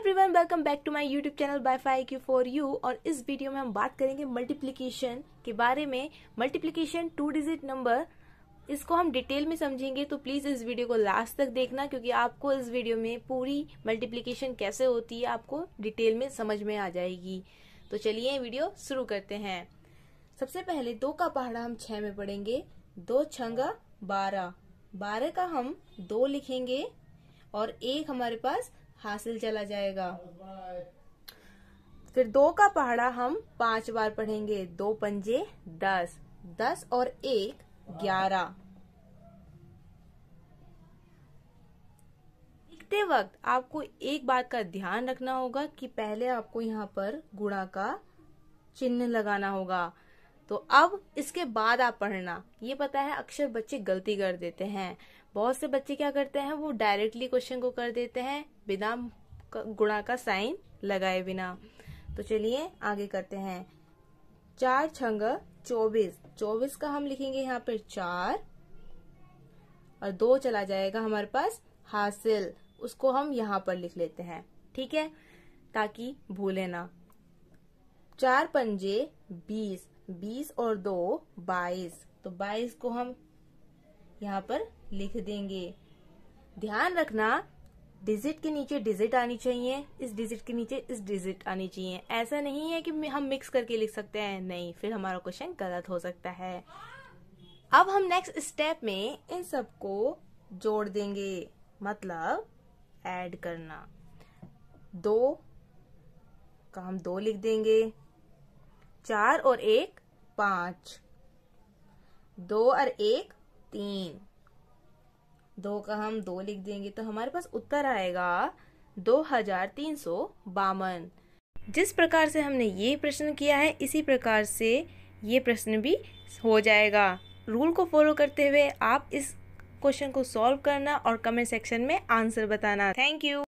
everyone welcome back to my YouTube channel बाय फाई क्यू फॉर यू और इस वीडियो में हम बात करेंगे मल्टीप्लिकेशन के बारे में मल्टीप्लिकेशन टू डिजिट नंबर इसको हम डिटेल में समझेंगे तो प्लीज इस वीडियो को लास्ट तक देखना क्योंकि आपको इस वीडियो में पूरी मल्टीप्लीकेशन कैसे होती है आपको डिटेल में समझ में आ जाएगी तो चलिए वीडियो शुरू करते हैं सबसे पहले दो का पहाड़ा हम छह में पढ़ेंगे दो छंगा बारह बारह का हम दो लिखेंगे और एक हमारे पास हासिल चला जाएगा फिर दो का पहाड़ा हम पांच बार पढ़ेंगे दो पंजे दस दस और एक ग्यारह लिखते वक्त आपको एक बात का ध्यान रखना होगा कि पहले आपको यहाँ पर गुणा का चिन्ह लगाना होगा तो अब इसके बाद आप पढ़ना ये पता है अक्सर बच्चे गलती कर देते हैं बहुत से बच्चे क्या करते हैं वो डायरेक्टली क्वेश्चन को कर देते हैं बिना गुणा का साइन लगाए बिना तो चलिए आगे करते हैं चार छंग चौबीस चौबीस का हम लिखेंगे यहाँ पर चार और दो चला जाएगा हमारे पास हासिल उसको हम यहाँ पर लिख लेते हैं ठीक है ताकि भूले ना चार पंजे बीस बीस और दो बाईस तो बाईस को हम यहाँ पर लिख देंगे ध्यान रखना डिजिट के नीचे डिजिट आनी चाहिए इस डिजिट के नीचे इस डिजिट आनी चाहिए ऐसा नहीं है कि हम मिक्स करके लिख सकते हैं नहीं फिर हमारा क्वेश्चन गलत हो सकता है अब हम नेक्स्ट स्टेप में इन सबको जोड़ देंगे मतलब ऐड करना दो का तो हम दो लिख देंगे चार और एक पांच दो और एक तीन दो का हम दो लिख देंगे तो हमारे पास उत्तर आएगा दो हजार तीन सौ बावन जिस प्रकार से हमने ये प्रश्न किया है इसी प्रकार से ये प्रश्न भी हो जाएगा रूल को फॉलो करते हुए आप इस क्वेश्चन को सॉल्व करना और कमेंट सेक्शन में आंसर बताना थैंक यू